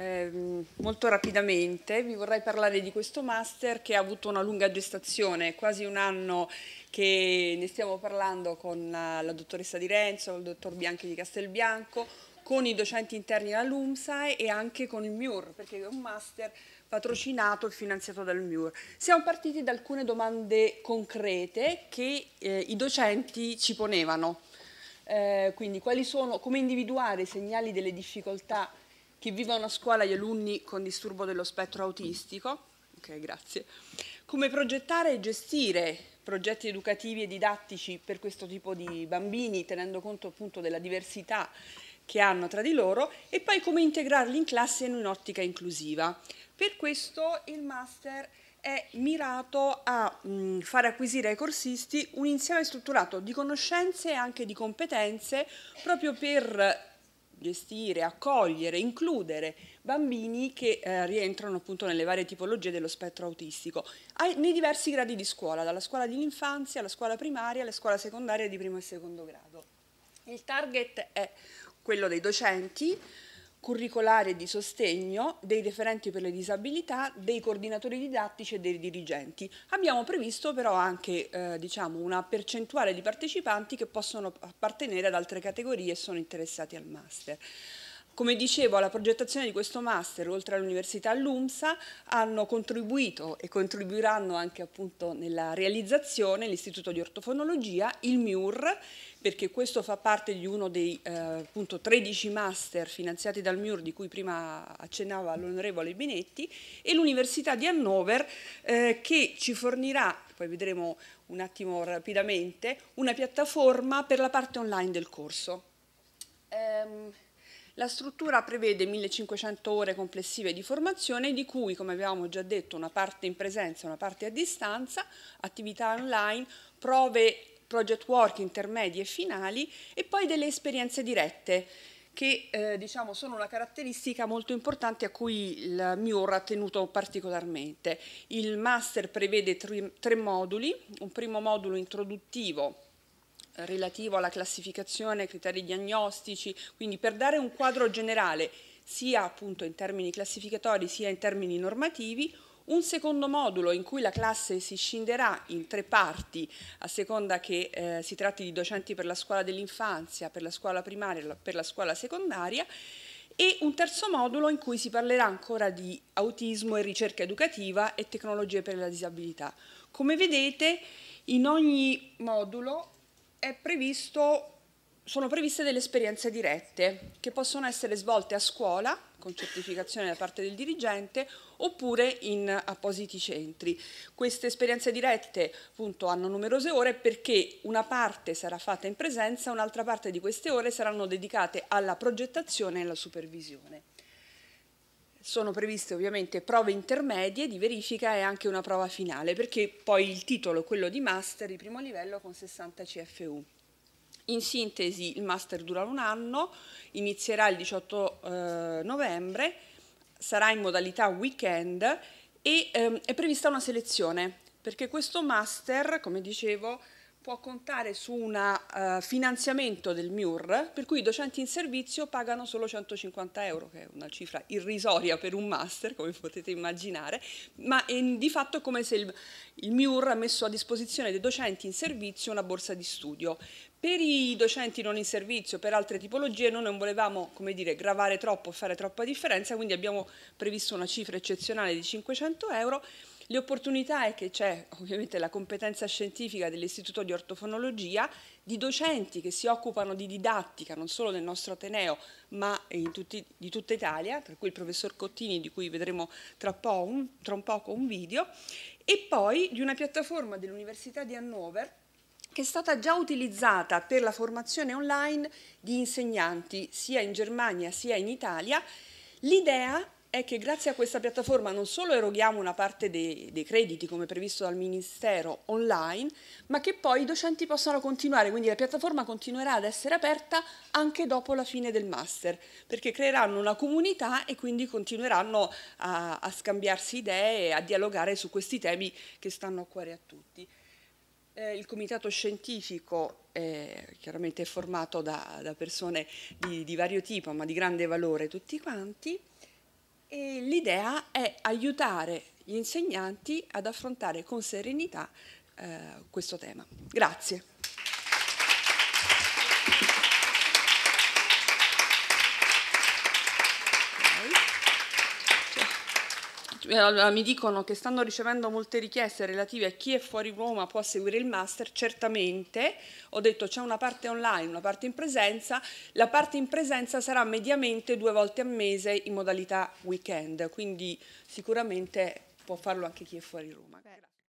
Ehm, molto rapidamente vi vorrei parlare di questo master che ha avuto una lunga gestazione, quasi un anno che ne stiamo parlando con la, la dottoressa Di Renzo, il dottor Bianchi di Castelbianco, con i docenti interni alla LUMSAE e anche con il MIUR, perché è un master patrocinato e finanziato dal MIUR. Siamo partiti da alcune domande concrete che eh, i docenti ci ponevano. Eh, quindi quali sono, come individuare i segnali delle difficoltà chi vive a una scuola gli alunni con disturbo dello spettro autistico, okay, grazie, come progettare e gestire progetti educativi e didattici per questo tipo di bambini, tenendo conto appunto della diversità che hanno tra di loro, e poi come integrarli in classe in un'ottica inclusiva. Per questo il master è mirato a mh, mm, far acquisire ai corsisti un insieme strutturato di conoscenze e anche di competenze proprio per gestire, accogliere, includere bambini che eh, rientrano appunto nelle varie tipologie dello spettro autistico, ai, nei diversi gradi di scuola, dalla scuola dell'infanzia alla scuola primaria, alla scuola secondaria di primo e secondo grado. Il target è quello dei docenti, curricolare di sostegno dei referenti per le disabilità, dei coordinatori didattici e dei dirigenti. Abbiamo previsto però anche eh, diciamo, una percentuale di partecipanti che possono appartenere ad altre categorie e sono interessati al master. Come dicevo, alla progettazione di questo master, oltre all'Università LUMSA, hanno contribuito e contribuiranno anche appunto nella realizzazione l'Istituto di Ortofonologia, il MIUR, perché questo fa parte di uno dei eh, appunto 13 master finanziati dal MIUR di cui prima accennava l'onorevole Benetti e l'Università di Hannover eh, che ci fornirà, poi vedremo un attimo rapidamente, una piattaforma per la parte online del corso. Um, la struttura prevede 1500 ore complessive di formazione, di cui, come avevamo già detto, una parte in presenza, una parte a distanza, attività online, prove project work intermedie e finali e poi delle esperienze dirette che eh, diciamo, sono una caratteristica molto importante a cui il MIUR ha tenuto particolarmente. Il master prevede tre, tre moduli, un primo modulo introduttivo relativo alla classificazione, criteri diagnostici, quindi per dare un quadro generale sia appunto in termini classificatori sia in termini normativi, un secondo modulo in cui la classe si scinderà in tre parti, a seconda che eh, si tratti di docenti per la scuola dell'infanzia, per la scuola primaria, per la scuola secondaria, e un terzo modulo in cui si parlerà ancora di autismo e ricerca educativa e tecnologie per la disabilità. Come vedete, in ogni modulo previsto, sono previste delle esperienze dirette che possono essere svolte a scuola, con certificazione da parte del dirigente, oppure in appositi centri. Queste esperienze dirette appunto, hanno numerose ore perché una parte sarà fatta in presenza, un'altra parte di queste ore saranno dedicate alla progettazione e alla supervisione sono previste ovviamente prove intermedie di verifica e anche una prova finale, perché poi il titolo, quello di master di primo livello con 60 CFU. In sintesi il master dura un anno, inizierà il 18 eh, novembre, sarà in modalità weekend e ehm, è prevista una selezione, perché questo master, come dicevo, può contare su un uh, eh, finanziamento del MIUR, per cui i docenti in servizio pagano solo 150 euro, che è una cifra irrisoria per un master, come potete immaginare, ma è di fatto è come se il, il MIUR ha messo a disposizione dei docenti in servizio una borsa di studio. Per i docenti non in servizio, per altre tipologie, noi non volevamo come dire, gravare troppo fare troppa differenza, quindi abbiamo previsto una cifra eccezionale di 500 euro, le opportunità è che c'è ovviamente la competenza scientifica dell'Istituto di Ortofonologia, di docenti che si occupano di didattica non solo nel nostro Ateneo ma tutti, di tutta Italia, tra cui il professor Cottini di cui vedremo tra, po un, tra un poco un video, e poi di una piattaforma dell'Università di Hannover che è stata già utilizzata per la formazione online di insegnanti sia in Germania sia in Italia. L'idea è che grazie a questa piattaforma non solo eroghiamo una parte dei, dei, crediti come previsto dal Ministero online, ma che poi i docenti possano continuare, quindi la piattaforma continuerà ad essere aperta anche dopo la fine del master, perché creeranno una comunità e quindi continueranno a, a scambiarsi idee e a dialogare su questi temi che stanno a cuore a tutti. Eh, il comitato scientifico eh, è chiaramente formato da, da persone di, di vario tipo, ma di grande valore tutti quanti. E l'idea è aiutare gli insegnanti ad affrontare con serenità eh, questo tema. Grazie. Eh, mi dicono che stanno ricevendo molte richieste relative a chi è fuori Roma può seguire il master, certamente ho detto c'è una parte online, una parte in presenza, la parte in presenza sarà mediamente due volte al mese in modalità weekend, quindi sicuramente può farlo anche chi è fuori Roma. Grazie.